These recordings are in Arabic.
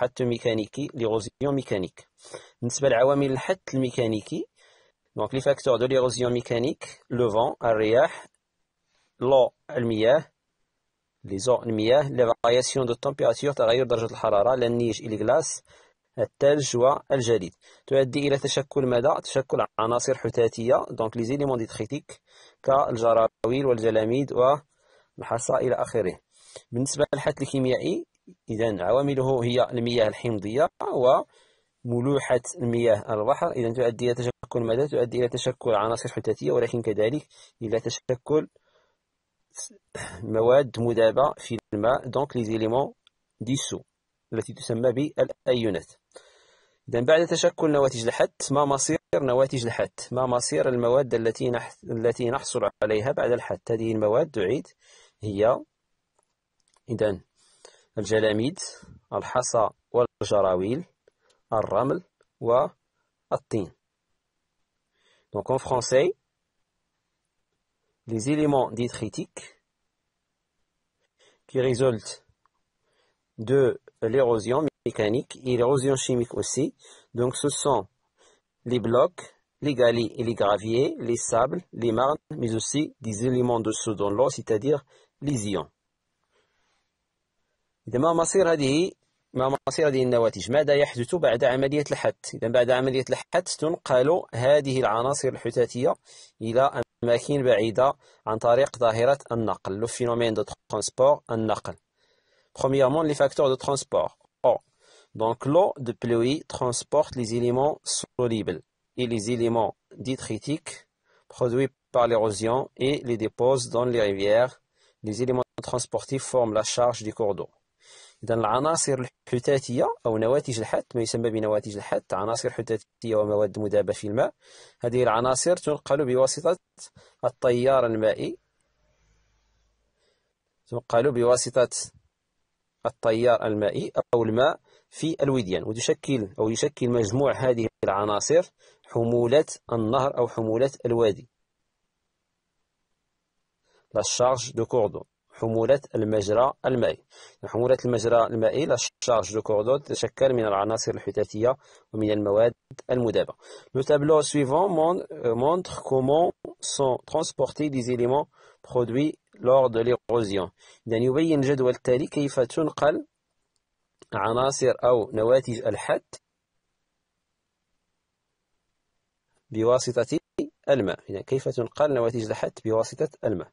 حث ميكانيكي غوزيون ميكانيك بالنسبه لعوامل الحث الميكانيكي دونك لي فاكتور دو غوزيون ميكانيك لو فون الرياح لو المياه لي زو المياه لي فارياسيون دو تمبيراتور تغير درجه الحراره لا النيج غلاس الثلج والجليد تؤدي إلى تشكل ماذا؟ تشكل عناصر حتاتية دونك لي زيليمون ديتريتيك كالجراويل والجلاميد والحصى إلى آخره بالنسبة للحث الكيميائي إذا عوامله هي المياه الحمضية وملوحة المياه البحر إذا تؤدي إلى تشكل ماذا؟ تؤدي إلى تشكل عناصر حداتية ولكن كذلك إلى تشكل مواد مذابة في الماء دونك لي زيليمون دي سو التي تسمى بالأيونات إذا بعد تشكل نواتج الحت ما مصير نواتج الحت؟ ما مصير المواد التي التي نحصل عليها بعد الحت؟ هذه المواد تعيد هي إذا Donc en français, les éléments détritiques qui résultent de l'érosion mécanique et l'érosion chimique aussi, donc ce sont les blocs, les galets et les graviers, les sables, les marnes, mais aussi des éléments de ceux dans l'eau, c'est-à-dire les ions. Je vais vous donner un exemple. Qu'est-ce que vous avez fait pour l'amélioration de la chute Pour l'amélioration de la chute, nous avons un maquillage de la chute. Il y a un de la Le phénomène de transport et de la Premièrement, les facteurs de transport. Or, oh. l'eau de pluie transporte les éléments solubles et les éléments dithritiques produits par l'érosion et les dépose dans les rivières. Les éléments transportifs forment la charge du cours d'eau. إذا العناصر الحتاتية أو نواتج الحت ما يسمى بنواتج الحت عناصر حتاتية ومواد مذابة في الماء هذه العناصر تنقل بواسطة التيار المائي تنقل بواسطة التيار المائي أو الماء في الوديان وتشكل أو يشكل مجموع هذه العناصر حمولة النهر أو حمولة الوادي لا شارج دو كوردو حمولة المجرى المائي حمولة المجرى المائي لا شارج دو كوردو تتشكل من العناصر الحداثية ومن المواد المذابة لو تابلو سويفون مونتر كومون سون ترونسبورتي دي زيليمون برودوي لور دو ليغوزيون إذا يبين الجدول التالي كيف تنقل عناصر أو نواتج الحد بواسطة الماء إذا كيف تنقل نواتج الحد بواسطة الماء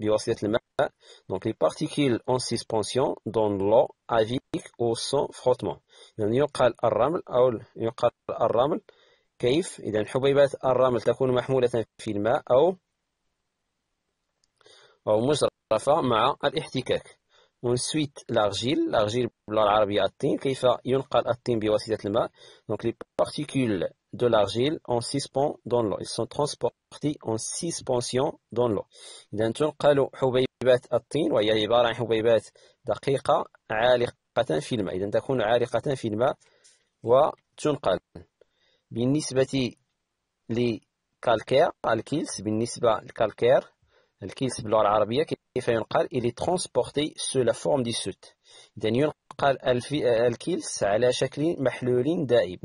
بواسطة الماء دونك لي بارتيكيل اون سيسبونسيون دون لو افيك او سون فروتمون إذا يقال الرمل أو يقال الرمل كيف إذا حبيبات الرمل تكون محمولة في الماء أو أو مجرفة مع الاحتكاك ونسويت لارجيل لارجيل باللغة العربية الطين كيف ينقل الطين بواسطة الماء دونك لي بارتيكيل de l'argile en suspens dans l'eau. Ils sont transportés en suspension dans l'eau. إذا تنقل حبيبات الطين وهي عبارة عن حبيبات دقيقة عالقة في الماء. إذا تكون عالقة في الماء وتنقل. بالنسبة لكالكير الكيلس بالنسبة للكالكير الكيلس باللغة العربية كيف ينقل إلي ترونسبورتي سو لا فورم دي سوت إذا ينقل الكيلس على شكل محلول دائب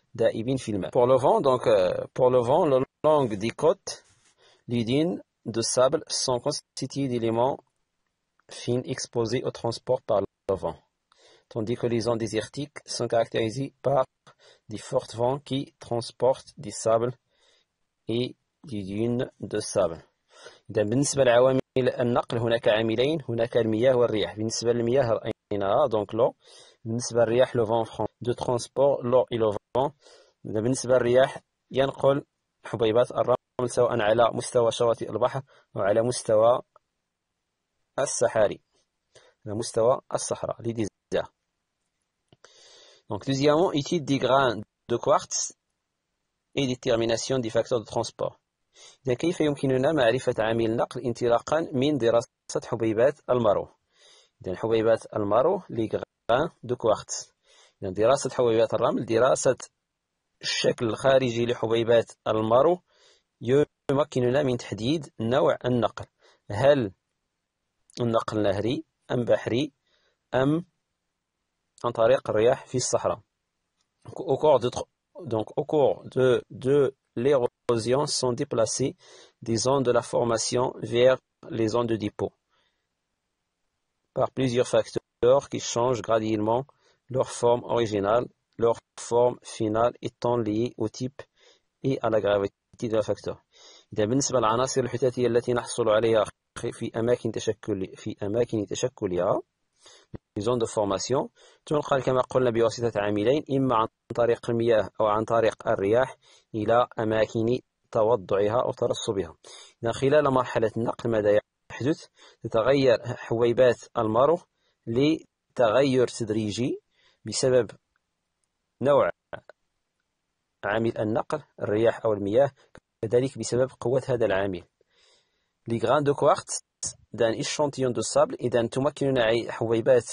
Pour le vent, donc, euh, pour le vent, le long des côtes, les dunes de sable sont constituées d'éléments fins exposés au transport par le vent, tandis que les zones désertiques sont caractérisées par des forts vents qui transportent des sables et des dunes de sable. إذا بالنسبة لعوامل النقل هناك عاملين هناك المياه والرياح بالنسبة للمياه بالنسبة للرياح ينقل حبيبات الرمل سواء على مستوى شواطئ البحر أو على مستوى الصحاري على مستوى الصحراء les déserts. دونك deuxièmement, étude دي grains دو quartz اي détermination دي فاكتور دو ترونسبور إذا كيف يمكننا معرفة عامل النقل انطلاقا من دراسة حبيبات المارو إذا حبيبات المارو لي غران دو كوارتز يعني دراسة حبيبات الرمل دراسة الشكل الخارجي لحبيبات المارو يمكننا من تحديد نوع النقل هل النقل نهري أم بحري أم عن طريق الرياح في الصحراء au cours de, donc au cours de, de l'érosion sont déplacées des zones de la formation vers les zones de dépôt par plusieurs facteurs qui changent graduellement leur forme originale, leur forme finale étant liée au type et à la gravité de la facteur إذا بالنسبة للعناصر الحثاثية التي نحصل عليها في أماكن تشكل في أماكن تشكلها في زون دو فورماسيون تنقل كما قلنا بواسطة عاملين إما عن طريق المياه أو عن طريق الرياح إلى أماكن توضعها أو ترسبها إذا خلال مرحلة النقل ماذا يحدث تتغير حويبات المرو لتغير تدريجي بسبب نوع عامل النقل الرياح أو المياه كذلك بسبب قوة هذا العامل لي غران دو كوارت دان إشونتيون دو سابل إذا تمكننا حبيبات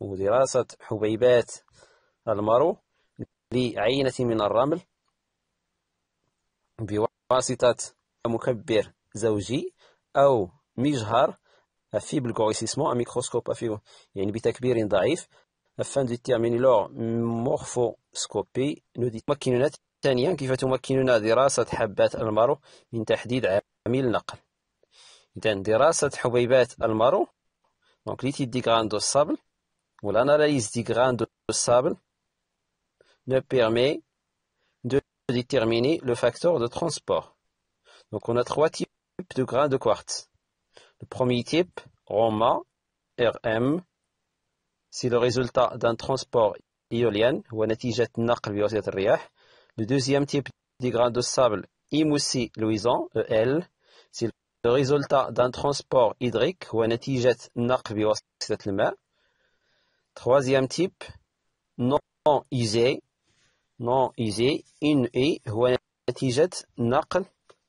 ودراسة حبيبات المارو لعينة من الرمل بواسطة مكبر زوجي أو مجهر فيبل كوريسيسمون ميكروسكوب يعني بتكبير ضعيف afin de déterminer leur morphoscopie, nous dit un Tanyan qui fait Makinuna dirasat habat al-maro, min tahdid amil naql. Dan dirasat habibat al-maro, donc l'étude des grains de sable, ou l'analyse des grains de sable, nous permet de déterminer le facteur de transport. Donc on a trois types de grains de quartz. Le premier type, Roma, RM, c'est le résultat d'un transport éolien ou un étiget nacre biosite Le deuxième type des grains de sable imoussi luisant, EL, c'est le résultat d'un transport hydrique ou un étiget nacre biosite le Troisième type, non usé, non usé, une I ou un étiget nacre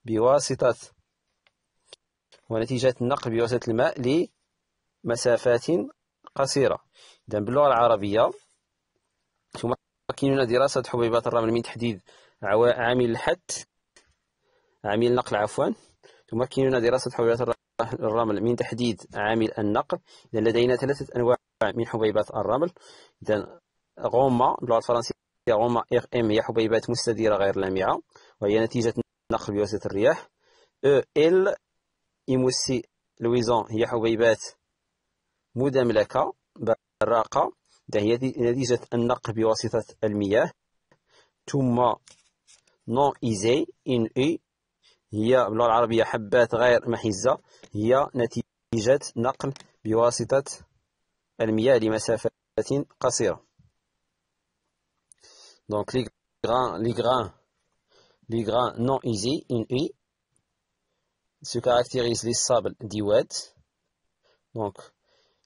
biosite. ونتيجة النقل بواسطة الماء قصيرة إذا باللغة العربية ثم يمكننا دراسة حبيبات الرمل من تحديد عامل الحد عامل النقل عفوا تمكننا دراسة حبيبات الرمل من تحديد عامل النقل إذا لدينا ثلاثة أنواع من حبيبات الرمل إذا غوما باللغة الفرنسية غوما إغ إم هي حبيبات مستديرة غير لامعة وهي نتيجة النقل بواسطة الرياح أو إل إيموسي لويزون هي حبيبات مدملكة براقة هي نتيجة النق بواسطة المياه ثم نو إيزي إن إي هي باللغة العربية حبات غير محزة هي نتيجة نقل بواسطة المياه لمسافة قصيرة دونك لي لي غران لي غران grains إيزي إن إي سو كاركتيريز لي صابل دي واد دونك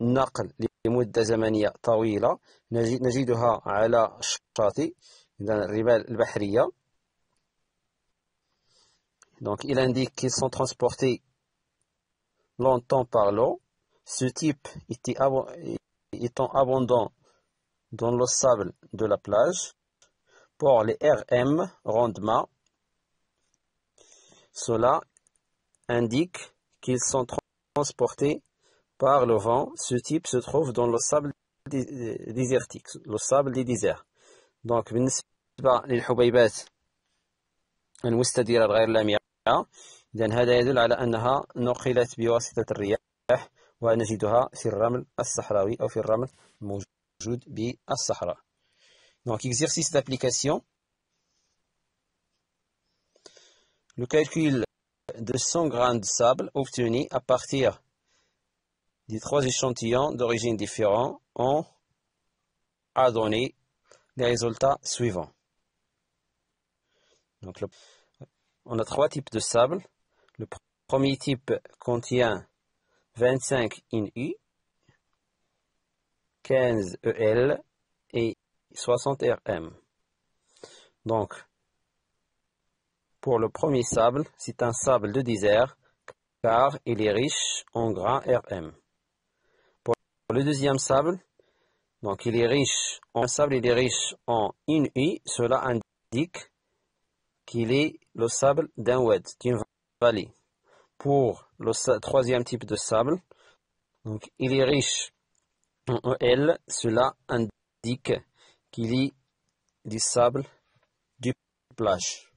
Donc, il indique qu'ils sont transportés longtemps par l'eau. Ce type était étant abondant dans le sable de la plage. Pour les RM, rendement, cela indique qu'ils sont transportés par le vent, ce type se trouve dans le sable désertique, le sable des déserts. Donc, بالنسبة للحبيبات المستديرة غير لامعة إذا هذا يدل على أنها نقلت بواسطة الرياح ونجدها في الرمل الصحراوي أو في الرمل الموجود بالصحراء. Donc, exercice d'application. Le calcul de 100 grammes de sable obtenu à partir des trois échantillons d'origine différents, ont à donné les résultats suivants. Donc, on a trois types de sable. Le premier type contient 25 in 15 EL et 60 RM. Donc, pour le premier sable, c'est un sable de désert car il est riche en gras RM. Le deuxième sable, donc il est riche en sable, il est riche en une U, Cela indique qu'il est le sable d'un Oued, d'une vallée. Pour le troisième type de sable, donc il est riche en EL. Cela indique qu'il est du sable du plage.